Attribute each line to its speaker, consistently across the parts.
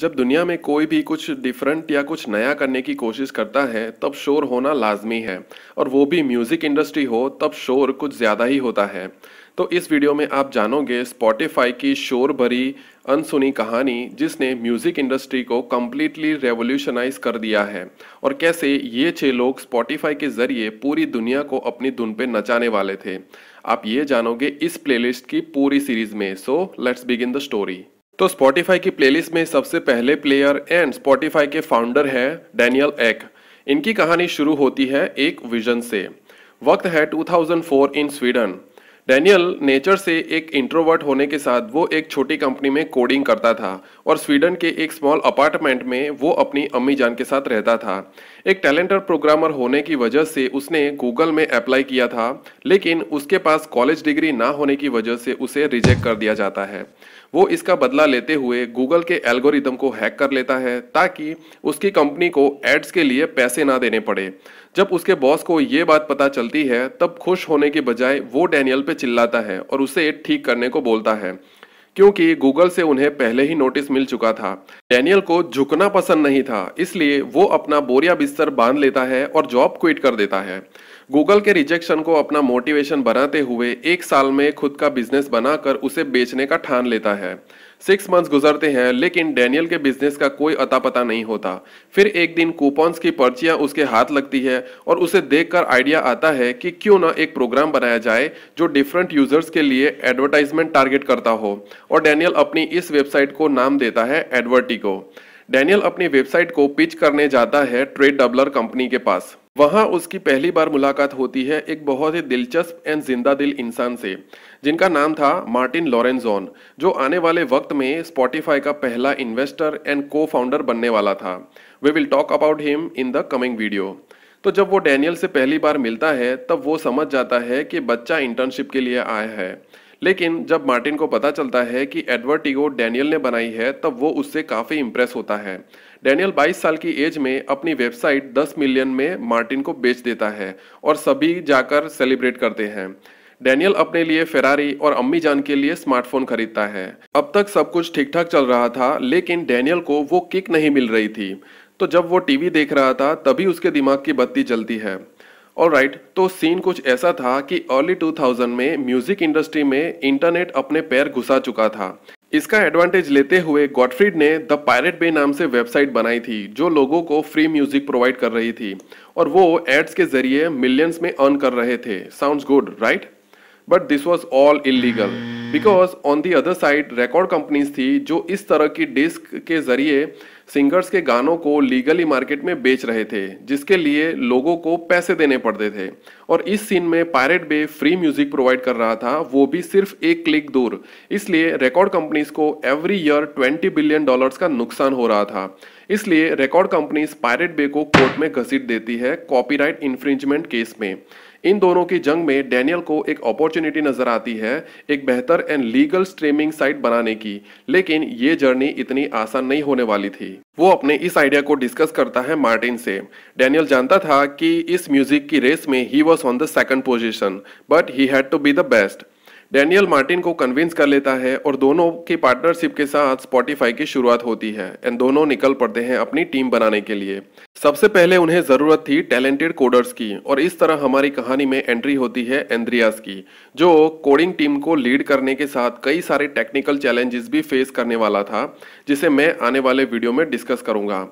Speaker 1: जब दुनिया में कोई भी कुछ डिफरेंट या कुछ नया करने की कोशिश करता है तब शोर होना लाजमी है और वो भी म्यूज़िक इंडस्ट्री हो तब शोर कुछ ज़्यादा ही होता है तो इस वीडियो में आप जानोगे स्पॉटिफाई की शोर भरी अनसुनी कहानी जिसने म्यूज़िक इंडस्ट्री को कम्प्लीटली रेवोल्यूशनाइज कर दिया है और कैसे ये छः लोग स्पॉटिफाई के ज़रिए पूरी दुनिया को अपनी धुन पे नचाने वाले थे आप ये जानोगे इस प्लेलिस्ट की पूरी सीरीज़ में so let's begin the story तो स्पॉटिफाई की प्लेलिस्ट में सबसे पहले प्लेयर एंड स्पॉटिफाई के फाउंडर है डैनियल एक इनकी कहानी शुरू होती है एक विजन से वक्त है 2004 इन स्वीडन डैनियल नेचर से एक इंट्रोवर्ट होने के साथ वो एक छोटी कंपनी में कोडिंग करता था और स्वीडन के एक स्मॉल अपार्टमेंट में वो अपनी अम्मी जान के साथ रहता था एक टैलेंटेड प्रोग्रामर होने की वजह से उसने गूगल में अप्लाई किया था लेकिन उसके पास कॉलेज डिग्री ना होने की वजह से उसे रिजेक्ट कर दिया जाता है वो इसका बदला लेते हुए गूगल के एल्गोरिदम को हैक कर लेता है ताकि उसकी कंपनी को एड्स के लिए पैसे ना देने पड़े जब उसके बॉस को ये बात पता चलती है तब खुश होने के बजाय वो डैनियल पे चिल्लाता है और उसे ठीक करने को बोलता है क्योंकि गूगल से उन्हें पहले ही नोटिस मिल चुका था डैनियल को झुकना पसंद नहीं था इसलिए वो अपना बोरिया बिस्तर बांध लेता है और जॉब क्विट कर देता है गूगल के रिजेक्शन को अपना मोटिवेशन बनाते हुए एक साल में खुद का बिजनेस बनाकर उसे बेचने का ठान लेता है सिक्स मंथ्स गुजरते हैं लेकिन डैनियल के बिजनेस का कोई अता पता नहीं होता फिर एक दिन कूपन्स की पर्चियां उसके हाथ लगती है और उसे देखकर आइडिया आता है कि क्यों ना एक प्रोग्राम बनाया जाए जो डिफरेंट यूजर्स के लिए एडवर्टाइजमेंट टारगेट करता हो और डैनियल अपनी इस वेबसाइट को नाम देता है एडवर्टिको डैनियल अपनी वेबसाइट को पिच करने जाता है ट्रेड डबलर कंपनी के पास वहाँ उसकी पहली बार मुलाकात होती है एक बहुत ही दिलचस्प एंड जिंदा दिल इंसान से जिनका नाम था मार्टिन लॉरेंजोन जो आने वाले वक्त में स्पॉटिफाई का पहला इन्वेस्टर एंड को फाउंडर बनने वाला था we will talk about him in the coming video तो जब वो डैनियल से पहली बार मिलता है तब वो समझ जाता है कि बच्चा इंटर्नशिप के लिए आया है लेकिन जब मार्टिन को पता चलता है कि एडवर्ड टिगो डैनियल ने बनाई है तब वो उससे काफ़ी इम्प्रेस होता है डैनियल 22 साल की एज में अपनी वेबसाइट 10 मिलियन में मार्टिन को बेच देता है और सभी जाकर सेलिब्रेट करते हैं डैनियल अपने लिए फेरारी और अम्मी जान के लिए स्मार्टफोन खरीदता है अब तक सब कुछ ठीक ठाक चल रहा था लेकिन डैनियल को वो किक नहीं मिल रही थी तो जब वो टीवी देख रहा था तभी उसके दिमाग की बत्ती जलती है और राइट right, तो सीन कुछ ऐसा था कि अर्ली 2000 में म्यूजिक इंडस्ट्री में इंटरनेट अपने पैर घुसा चुका था इसका एडवांटेज लेते हुए गॉडफ्रीड ने द पायरेट बे नाम से वेबसाइट बनाई थी जो लोगों को फ्री म्यूजिक प्रोवाइड कर रही थी और वो एड्स के जरिए मिलियंस में अर्न कर रहे थे sounds good right but this was all illegal because on the other side record companies थी जो इस तरह की डिस्क के जरिए सिंगर्स के गानों को लीगली मार्केट में बेच रहे थे जिसके लिए लोगों को पैसे देने पड़ते थे और इस सीन में Pirate Bay free music provide कर रहा था वो भी सिर्फ एक क्लिक दूर इसलिए रिकॉर्ड कंपनीज को एवरी ईयर 20 बिलियन डॉलर्स का नुकसान हो रहा था इसलिए रिकॉर्ड कंपनीज पायरेट बे को कोर्ट में घसीट देती है कॉपीराइट इन्फ्रिंजमेंट केस में इन दोनों की जंग में डैनियल को एक अपॉर्चुनिटी नजर आती है एक बेहतर एंड लीगल स्ट्रीमिंग साइट बनाने की लेकिन ये जर्नी इतनी आसान नहीं होने वाली थी वो अपने इस आइडिया को डिस्कस करता है मार्टिन से डैनियल जानता था कि इस म्यूजिक की रेस में he was on the second position but he had to be the best Daniel Martin को कन्विंस कर लेता है और दोनों की पार्टनरशिप के साथ स्पॉटिफाई की शुरुआत होती है एंड दोनों निकल पड़ते हैं अपनी टीम बनाने के लिए सबसे पहले उन्हें ज़रूरत थी टैलेंटेड कोडर्स की और इस तरह हमारी कहानी में एंट्री होती है एंद्रियास की जो कोडिंग टीम को लीड करने के साथ कई सारे टेक्निकल चैलेंजेस भी फेस करने वाला था जिसे मैं आने वाले वीडियो में डिस्कस करूंगा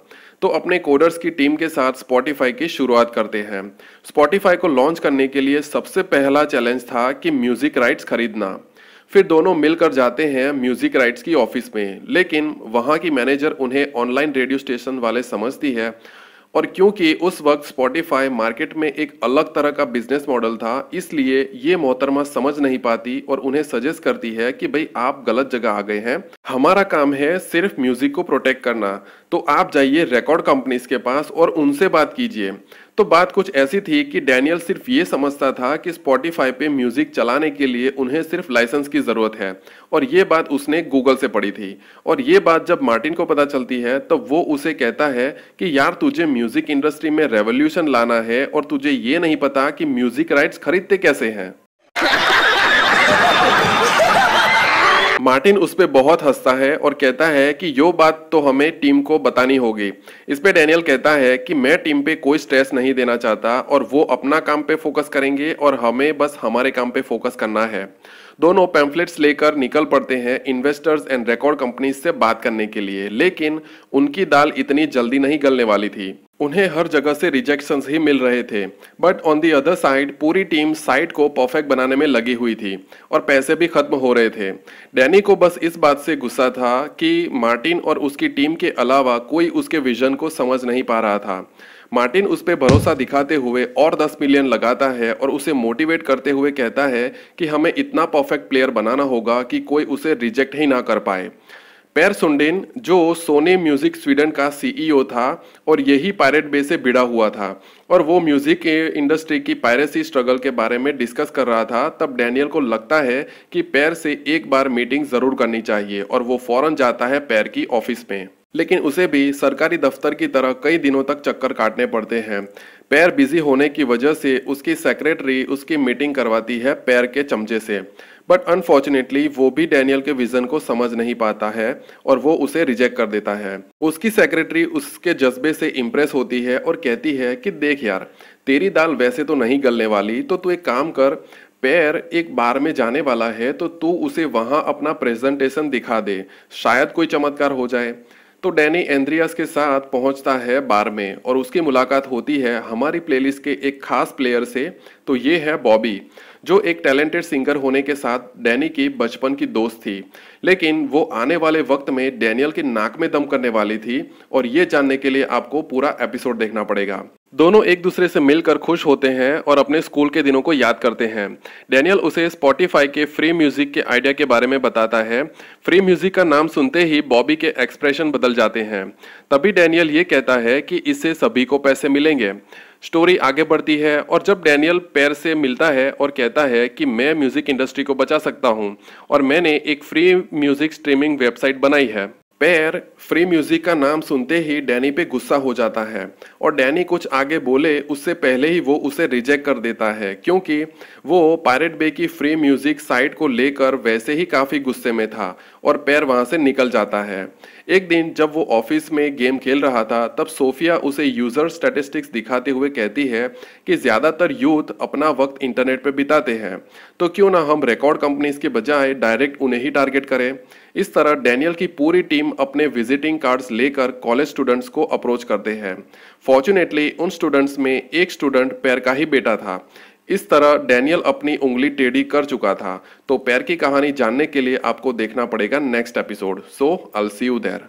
Speaker 1: तो अपने कोडर्स की टीम के साथ स्पॉटिफाई की शुरुआत करते हैं स्पॉटिफाई को लॉन्च करने के लिए सबसे पहला चैलेंज था कि म्यूज़िक राइट्स खरीदना फिर दोनों मिलकर जाते हैं म्यूज़िक राइट्स की ऑफिस में लेकिन वहाँ की मैनेजर उन्हें ऑनलाइन रेडियो स्टेशन वाले समझती है और क्योंकि उस वक्त स्पॉटिफाई मार्केट में एक अलग तरह का बिजनेस मॉडल था इसलिए ये मोहतरमा समझ नहीं पाती और उन्हें सजेस्ट करती है कि भाई आप गलत जगह आ गए हैं हमारा काम है सिर्फ म्यूजिक को प्रोटेक्ट करना तो आप जाइए रिकॉर्ड कंपनीज के पास और उनसे बात कीजिए तो बात कुछ ऐसी थी कि डैनियल सिर्फ ये समझता था कि स्पॉटिफाई पे म्यूजिक चलाने के लिए उन्हें सिर्फ लाइसेंस की जरूरत है और ये बात उसने गूगल से पढ़ी थी और ये बात जब मार्टिन को पता चलती है तो वो उसे कहता है कि यार तुझे म्यूजिक इंडस्ट्री में रेवोल्यूशन लाना है और तुझे ये नहीं पता कि म्यूजिक राइट्स खरीदते कैसे हैं मार्टिन उस पर बहुत हंसता है और कहता है कि यो बात तो हमें टीम को बतानी होगी इस पे डैनियल कहता है कि मैं टीम पे कोई स्ट्रेस नहीं देना चाहता और वो अपना काम पे फोकस करेंगे और हमें बस हमारे काम पे फोकस करना है दोनों पैम्फलेट्स लेकर निकल पड़ते हैं इन्वेस्टर्स एंड रिकॉर्ड कंपनीज से बात करने के लिए लेकिन उनकी दाल इतनी जल्दी नहीं गलने वाली थी उन्हें हर जगह से रिजेक्शंस ही मिल रहे थे but on the other side पूरी टीम साइट को परफेक्ट बनाने में लगी हुई थी और पैसे भी खत्म हो रहे थे डैनी को बस इस बात से गुस्सा था कि मार्टिन और उसकी टीम के अलावा कोई उसके विजन को समझ नहीं पा रहा था मार्टिन उस पर भरोसा दिखाते हुए और 10 मिलियन लगाता है और उसे मोटिवेट करते हुए कहता है कि हमें इतना परफेक्ट प्लेयर बनाना होगा कि कोई उसे रिजेक्ट ही ना कर पाए पैर सुंडेन जो सोने म्यूजिक स्वीडन का सीईओ e था और यही पायरेट बे से भिड़ा हुआ था और वो म्यूजिक इंडस्ट्री की पायरेसी स्ट्रगल के बारे में डिस्कस कर रहा था तब डैनियल को लगता है कि पैर से एक बार मीटिंग ज़रूर करनी चाहिए और वो फौरन जाता है पैर की ऑफिस में लेकिन उसे भी सरकारी दफ्तर की तरह कई दिनों तक चक्कर काटने पड़ते हैं पैर बिजी होने की वजह से उसकी सेक्रेटरी उसकी मीटिंग करवाती है पैर के चमचे से बट अनफॉर्चुनेटली वो भी डैनियल के विजन को समझ नहीं पाता है और वो उसे रिजेक्ट कर देता है उसकी सेक्रेटरी उसके जज्बे से इम्प्रेस होती है और कहती है कि देख यार तेरी दाल वैसे तो नहीं गलने वाली तो तू एक काम कर पैर एक बार में जाने वाला है तो तू उसे वहाँ अपना प्रेजेंटेशन दिखा दे शायद कोई चमत्कार हो जाए तो डैनी एंद्रियास के साथ पहुंचता है बार में और उसकी मुलाकात होती है हमारी प्लेलिस्ट के एक खास प्लेयर से तो ये है बॉबी जो एक टैलेंटेड सिंगर होने के साथ डैनी की बचपन की दोस्त थी लेकिन वो आने वाले वक्त में डैनियल के नाक में दम करने वाली थी और ये जानने के लिए आपको पूरा एपिसोड देखना पड़ेगा दोनों एक दूसरे से मिलकर खुश होते हैं और अपने स्कूल के दिनों को याद करते हैं डैनियल उसे स्पॉटिफाई के फ्री म्यूजिक के आइडिया के बारे में बताता है फ्री म्यूजिक का नाम सुनते ही बॉबी के एक्सप्रेशन बदल जाते हैं तभी डैनियल ये कहता है कि इससे सभी को पैसे मिलेंगे स्टोरी आगे बढ़ती है और जब डैनियल पैर से मिलता है और कहता है कि मैं म्यूजिक इंडस्ट्री को बचा सकता हूँ और मैंने एक फ्री म्यूजिक स्ट्रीमिंग वेबसाइट बनाई है पैर फ्री म्यूजिक का नाम सुनते ही डैनी पे गुस्सा हो जाता है और डैनी कुछ आगे बोले उससे पहले ही वो उसे रिजेक्ट कर देता है क्योंकि वो पायरेट बे की फ्री म्यूजिक साइट को लेकर वैसे ही काफ़ी गुस्से में था और पैर वहाँ से निकल जाता है एक दिन जब वो ऑफिस में गेम खेल रहा था तब सोफिया उसे यूज़र स्टैटिस्टिक्स दिखाते हुए कहती है कि ज़्यादातर यूथ अपना वक्त इंटरनेट पर बिताते हैं तो क्यों ना हम रिकॉर्ड कंपनीज के बजाय डायरेक्ट उन्हें ही टारगेट करें इस तरह डैनियल की पूरी टीम अपने विजिटिंग कार्ड्स लेकर कॉलेज स्टूडेंट्स को अप्रोच करते हैं फॉर्चुनेटली उन स्टूडेंट्स में एक स्टूडेंट पैर का ही बेटा था इस तरह डैनियल अपनी उंगली टेढ़ी कर चुका था तो पैर की कहानी जानने के लिए आपको देखना पड़ेगा next episode so I'll see you there